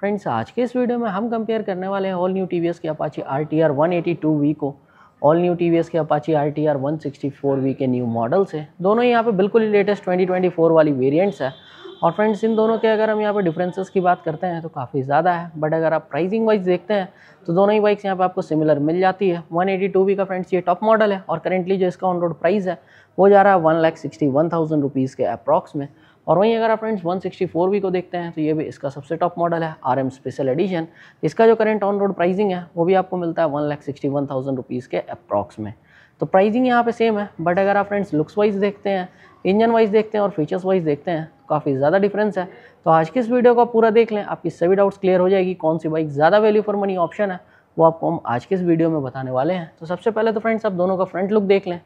friends आज के इस वीडियो में हम कंपेयर करने वाले हैं ऑल न्यू टी के Apache R T R one eighty two V को ऑल न्यू टी के Apache R T R one sixty four V के न्यू मॉडल्स है दोनों यहाँ पे बिल्कुल ही लेटेस्ट ट्वेंटी ट्वेंटी फोर वाली वेरियंट्स है और फ्रेंड्स इन दोनों के अगर हम यहाँ पे डिफरेंसेस की बात करते हैं तो काफ़ी ज़्यादा है बट अगर आप प्राइसिंग वाइज देखते हैं तो दोनों ही बाइक्स यहाँ पे आपको सिमिलर मिल जाती है 182 का फ्रेंड्स ये टॉप मॉडल है और करेंटली जो इसका ऑन रोड प्राइस है वो जा रहा है one lakh sixty one thousand rupees के अप्रॉक्स में और वहीं अगर आप फ्रेंड्स 164 वी को देखते हैं तो ये भी इसका सबसे टॉप मॉडल है आर एम स्पेशल एडिशन इसका जो करेंट ऑन रोड प्राइसिंग है वो भी आपको मिलता है one lakh sixty one thousand rupees के अप्रॉक्स में तो प्राइसिंग यहाँ पे सेम है बट अगर आप फ्रेंड्स लुक्स वाइज देखते हैं इंजन वाइज देखते हैं और फीचर्स वाइज देखते हैं तो काफ़ी ज़्यादा डिफरेंस है तो आज की इस वीडियो को पूरा देख लें आपकी सभी डाउट्स क्लियर हो जाएगी कौन सी बाइक ज़्यादा वैल्यू फॉर मनी ऑप्शन है वो आपको हम आज के इस वीडियो में बताने वाले हैं तो सबसे पहले तो फ्रेंड्स आप दोनों का फ्रंट लुक देख लें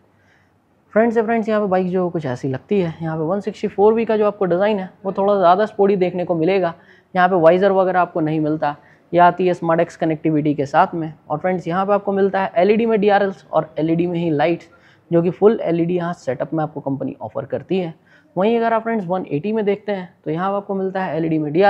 फ्रेंड्स से फ्रेंड्स यहाँ पे बाइक जो कुछ ऐसी लगती है यहाँ पे 164 वी का जो आपको डिज़ाइन है वो थोड़ा ज़्यादा स्पोर्टी देखने को मिलेगा यहाँ पे वाइज़र वगैरह आपको नहीं मिलता या आती है स्मार्ट एक्स कनेक्टिविटी के साथ में और फ्रेंड्स यहाँ पे आपको मिलता है एलईडी e में डी और एलईडी e में ही लाइट्स जो कि फुल एल ई डी यहाँ सेटअप में आपको कंपनी ऑफर करती है वहीं अगर आप फ्रेंड्स वन में देखते हैं तो यहाँ पर आपको मिलता है एल e में डी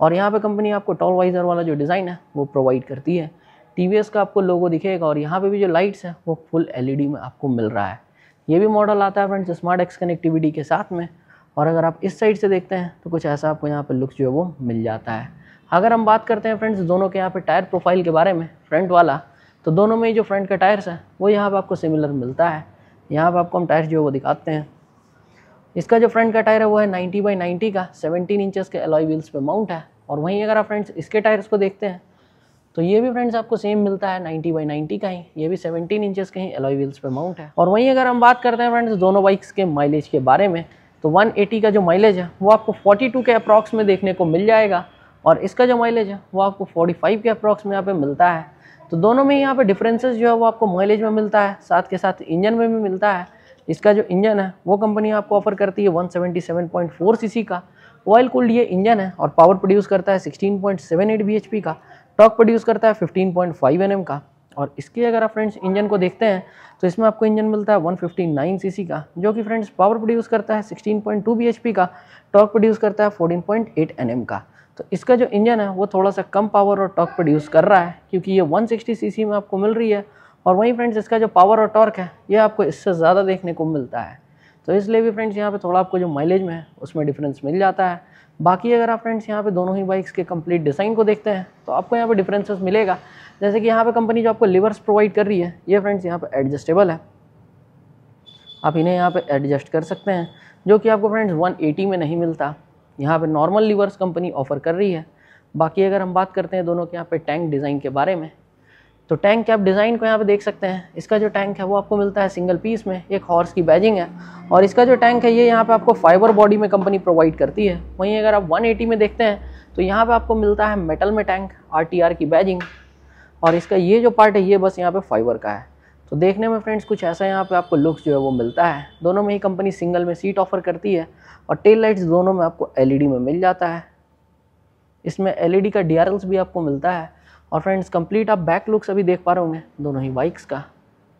और यहाँ पर कंपनी आपको टॉल वाइजर वाला जो डिज़ाइन है वो प्रोवाइड करती है टी का आपको लोगो दिखेगा और यहाँ पर भी जो लाइट्स हैं वो फुल एल में आपको मिल रहा है ये भी मॉडल आता है फ्रेंड्स स्मार्ट एक्स कनेक्टिविटी के साथ में और अगर आप इस साइड से देखते हैं तो कुछ ऐसा आपको यहाँ पर लुक्स जो है वो मिल जाता है अगर हम बात करते हैं फ्रेंड्स दोनों के यहाँ पर टायर प्रोफाइल के बारे में फ्रंट वाला तो दोनों में जो फ्रंट का टायर्स हैं वो यहाँ पर आपको सिमिलर मिलता है यहाँ पर आपको हम टायर जो है वो दिखाते हैं इसका जो फ्रंट का टायर है वो है 90 बाई 90 का 17 इंचेस के अलॉय व्हील्स पे माउंट है और वहीं अगर आप फ्रेंड्स इसके टायर्स को देखते हैं तो ये भी फ्रेंड्स आपको सेम मिलता है 90 बाई 90 का ही ये भी 17 इंचेस के ही एलॉय व्हील्स पे माउंट है और वहीं अगर हम बात करते हैं फ्रेंड्स दोनों बाइक्स के माइलेज के बारे में तो 180 का जो माइलेज है वो आपको 42 के अप्रॉक्स में देखने को मिल जाएगा और इसका जो माइलेज है वो आपको 45 के अप्रॉक्स में यहाँ पे मिलता है तो दोनों में यहाँ पर डिफ्रेंसेज जो है वो आपको माइलेज में मिलता है साथ के साथ इंजन में भी मिलता है इसका जो इंजन है वो कंपनी आपको ऑफर करती है वन सेवेंटी का ऑयल कूल्ड ये इंजन है और पावर प्रोड्यूस करता है 16.78 बीएचपी का टॉक प्रोड्यूस करता है 15.5 पॉइंट का और इसकी अगर आप फ्रेंड्स इंजन को देखते हैं तो इसमें आपको इंजन मिलता है 159 सीसी का जो कि फ्रेंड्स पावर प्रोड्यूस करता है 16.2 पी का टॉर्क प्रोड्यूस करता है 14.8 एम का तो इसका जो इंजन है वो थोड़ा सा कम पावर और टॉर्क प्रोड्यूस कर रहा है क्योंकि ये सी सी में आपको मिल रही है और वहीं फ्रेंड्स इसका जो पावर और टॉर्क है ये आपको इससे ज़्यादा देखने को मिलता है तो इसलिए भी फ्रेंड्स यहाँ पे थोड़ा आपको जो माइलेज में है उसमें डिफरेंस मिल जाता है बाकी अगर आप फ्रेंड्स यहाँ पे दोनों ही बाइक्स के कंप्लीट डिज़ाइन को देखते हैं तो आपको यहाँ पे डिफरेंसेस मिलेगा जैसे कि यहाँ पे कंपनी जो आपको लिवर्स प्रोवाइड कर रही है ये फ्रेंड्स यहाँ पे एडजस्टेबल है आप इन्हें यहाँ पे एडजस्ट कर सकते हैं जो कि आपको फ्रेंड्स 180 में नहीं मिलता यहाँ पर नॉर्मल लिवर्स कंपनी ऑफर कर रही है बाकी अगर हम बात करते हैं दोनों के यहाँ पर टैंक डिज़ाइन के बारे में तो टैंक आप डिज़ाइन को यहाँ पे देख सकते हैं इसका जो टैंक है वो आपको मिलता है सिंगल पीस में एक हॉर्स की बैजिंग है और इसका जो टैंक है ये यहाँ पे आपको फाइबर बॉडी में कंपनी प्रोवाइड करती है वहीं अगर आप 180 में देखते हैं तो यहाँ पे आपको मिलता है मेटल में टैंक आर की बैजिंग और इसका ये जो पार्ट है ये बस यहाँ पर फाइबर का है तो देखने में फ्रेंड्स कुछ ऐसा यहाँ पर आपको लुक्स जो है वो मिलता है दोनों में ही कंपनी सिंगल में सीट ऑफर करती है और टेल लाइट्स दोनों में आपको एल e में मिल जाता है इसमें एल e का डी भी आपको मिलता है और फ्रेंड्स कंप्लीट आप बैक लुक्स अभी देख पा रहे होंगे दोनों ही बाइक्स का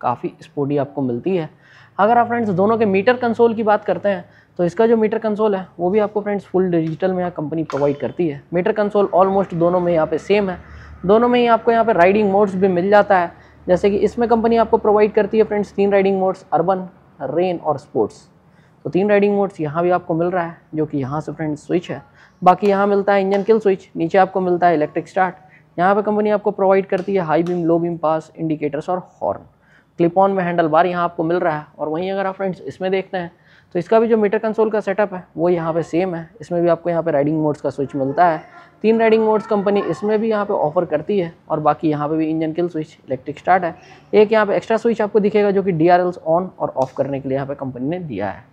काफ़ी स्पोर्टी आपको मिलती है अगर आप फ्रेंड्स दोनों के मीटर कंसोल की बात करते हैं तो इसका जो मीटर कंसोल है वो भी आपको फ्रेंड्स फुल डिजिटल में यहाँ कंपनी प्रोवाइड करती है मीटर कंसोल ऑलमोस्ट दोनों में यहाँ पे सेम है दोनों में ही आपको यहाँ पे राइडिंग मोड्स भी मिल जाता है जैसे कि इसमें कंपनी आपको प्रोवाइड करती है फ्रेंड्स तीन राइडिंग मोड्स अर्बन रेन और स्पोर्ट्स तो तीन राइडिंग मोड्स यहाँ भी आपको मिल रहा है जो कि यहाँ से फ्रेंड स्विच है बाकी यहाँ मिलता है इंजन किल स्विच नीचे आपको मिलता है इलेक्ट्रिक स्टार्ट यहाँ पर कंपनी आपको प्रोवाइड करती है high beam low beam pass indicators और हॉर्न क्लिप ऑन में हैंडल बार यहाँ आपको मिल रहा है और वहीं अगर आप फ्रेंड्स इसमें देखते हैं तो इसका भी जो मीटर कंसोल का सेटअप है वो यहाँ पे सेम है इसमें भी आपको यहाँ पे राइडिंग मोड्स का स्विच मिलता है तीन राइडिंग मोड्स कंपनी इसमें भी यहाँ पे ऑफर करती है और बाकी यहाँ पे भी engine kill switch electric start है एक यहाँ पे एक्स्ट्रा स्विच आपको दिखेगा जो कि डी ऑन और ऑफ करने के लिए यहाँ पर कंपनी ने दिया है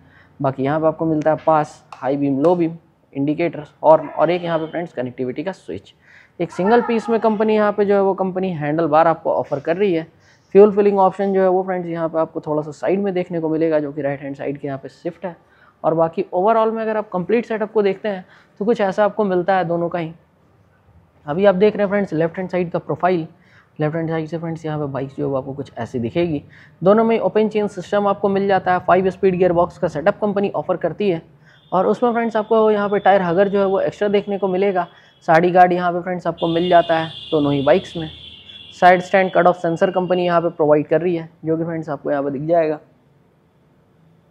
बाकी यहाँ पे आपको मिलता है pass high beam low beam indicators और और एक यहाँ पे फ्रेंड्स कनेक्टिविटी का स्विच एक सिंगल पीस में कंपनी यहाँ पे जो है वो कंपनी हैंडल बार आपको ऑफर कर रही है फ्यूल फिलिंग ऑप्शन जो है वो फ्रेंड्स यहाँ पे आपको थोड़ा सा साइड में देखने को मिलेगा जो कि राइट हैंड साइड के यहाँ पे शिफ्ट है और बाकी ओवरऑल में अगर आप कंप्लीट सेटअप को देखते हैं तो कुछ ऐसा आपको मिलता है दोनों का ही अभी आप देख रहे हैं फ्रेंड्स लेफ्ट हैंड साइड का प्रोफाइल लेफ्ट हैंड साइड से फ्रेंड्स यहाँ पे बाइक जो आपको कुछ ऐसी दिखेगी दोनों में ओपन चेन सिस्टम आपको मिल जाता है फाइव स्पीड गियर बॉक्स का सेटअप कंपनी ऑफर करती है और उसमें फ्रेंड्स आपको यहाँ पे टायर हगर जो है वो एक्स्ट्रा देखने को मिलेगा साड़ी गार्ड यहाँ पे फ्रेंड्स आपको मिल जाता है दोनों ही बाइक्स में side stand cut off sensor company यहाँ पर प्रोवाइड कर रही है जो कि फ्रेंड्स आपको यहाँ पर दिख जाएगा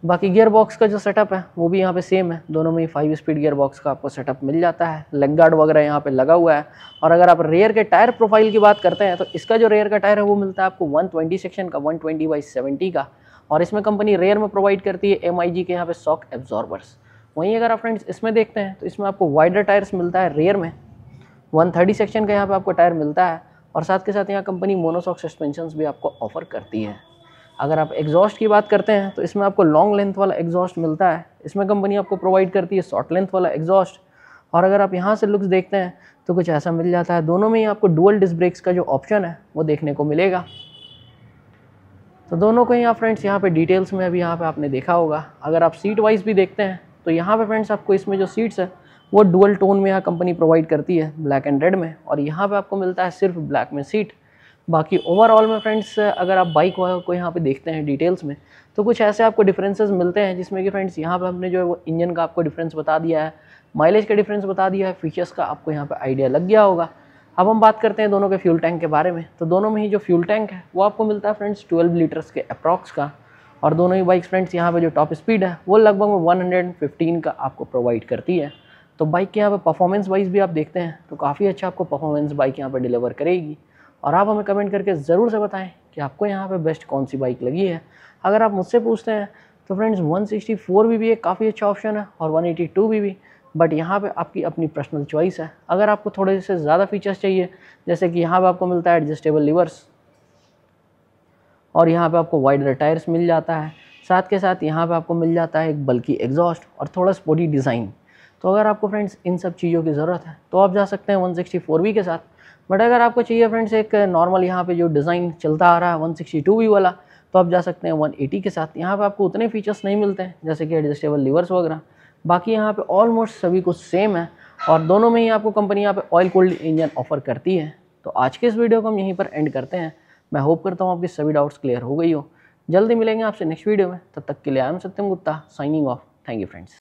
बाकी गियर बॉक्स का जो सेटअप है वो भी यहाँ पे सेम है दोनों में ही फाइव स्पीड गियर बॉक्स का आपको सेटअप मिल जाता है लेग गार्ड वगैरह यहाँ पे लगा हुआ है और अगर आप रेयर के टायर प्रोफाइल की बात करते हैं तो इसका जो रेयर का टायर है वो मिलता है आपको 120 सेक्शन का 120 ट्वेंटी बाई सेवेंटी का और इसमें कंपनी रेयर में प्रोवाइड करती है एम के यहाँ पे सॉक एब्जॉर्बर्स वहीं अगर आप फ्रेंड्स इसमें देखते हैं तो इसमें आपको वाइडर टायर्स मिलता है रेयर में वन सेक्शन का यहाँ पर आपको टायर मिलता है और साथ के साथ यहाँ कंपनी मोनोसॉक सस्पेंशन भी आपको ऑफर करती है अगर आप एग्जॉस्ट की बात करते हैं तो इसमें आपको लॉन्ग लेंथ वाला एग्जॉस्ट मिलता है इसमें कंपनी आपको प्रोवाइड करती है शॉर्ट लेंथ वाला एग्जॉस्ट और अगर आप यहाँ से लुक्स देखते हैं तो कुछ ऐसा मिल जाता है दोनों में ही आपको डुअल डिस्क ब्रेक्स का जो ऑप्शन है वो देखने को मिलेगा तो दोनों को ही आप फ्रेंड्स यहाँ पे डिटेल्स में अभी यहाँ पे आपने देखा होगा अगर आप सीट वाइज भी देखते हैं तो यहाँ पे फ्रेंड्स आपको इसमें जो सीट्स है वो डुअल टोन में यहाँ कंपनी प्रोवाइड करती है ब्लैक एंड रेड में और यहाँ पर आपको मिलता है सिर्फ ब्लैक में सीट बाकी ओवरऑल में फ्रेंड्स अगर आप बाइक को यहाँ पे देखते हैं डिटेल्स में तो कुछ ऐसे आपको डिफरेंसेस मिलते हैं जिसमें कि फ्रेंड्स यहाँ पे हमने जो है वो इंजन का आपको डिफरेंस बता दिया है माइलेज का डिफरेंस बता दिया है फीचर्स का आपको यहाँ पे आइडिया लग गया होगा अब हम बात करते हैं दोनों के फ्यूल टैंक के बारे में तो दोनों में ही जो फ्यूल टैंक है वो आपको मिलता है फ्रेंड्स ट्वेल्व लीटर्स के अप्रॉक्स का और दोनों ही बाइक्स फ्रेंड्स यहाँ पर जो टॉप स्पीड है वो लगभग वन का आपको प्रोवाइड करती है तो बाइक के यहाँ परफॉर्मेंस वाइज भी आप देखते हैं तो काफ़ी अच्छा आपको परफॉर्मेंस बाइक यहाँ पर डिलीवर करेगी और आप हमें कमेंट करके ज़रूर से बताएं कि आपको यहाँ पे बेस्ट कौन सी बाइक लगी है अगर आप मुझसे पूछते हैं तो फ्रेंड्स 164 भी भी एक काफ़ी अच्छा ऑप्शन है और 182 भी भी बट यहाँ पे आपकी अपनी पर्सनल चॉइस है अगर आपको थोड़े से ज़्यादा फीचर्स चाहिए जैसे कि यहाँ पर आपको मिलता है एडजस्टेबल लिवर्स और यहाँ पर आपको वाइडर टायर्स मिल जाता है साथ के साथ यहाँ पर आपको मिल जाता है एक बल्कि एग्जॉस्ट और थोड़ा स्पोर्टी डिज़ाइन तो अगर आपको फ्रेंड्स इन सब चीज़ों की ज़रूरत है तो आप जा सकते हैं वन सिक्सटी के साथ बट अगर आपको चाहिए फ्रेंड्स एक नॉर्मल यहाँ पे जो डिज़ाइन चलता आ रहा है टू वी वाला तो आप जा सकते हैं 180 के साथ यहाँ पे आपको उतने फीचर्स नहीं मिलते हैं जैसे कि एडजस्टेबल लीवर्स वगैरह बाकी यहाँ पे ऑलमोस्ट सभी कुछ सेम है और दोनों में ही आपको कंपनी यहाँ पे ऑयल कोल्ड इंजन ऑफर करती है तो आज के इस वीडियो को हम यहीं पर एंड करते हैं मैं होप करता हूँ आपकी सभी डाउट्स क्लियर हो गई हो जल्दी मिलेंगे आपसे नेक्स्ट वीडियो में तब तक के लिए I am Satyam Gupta signing off thank you friends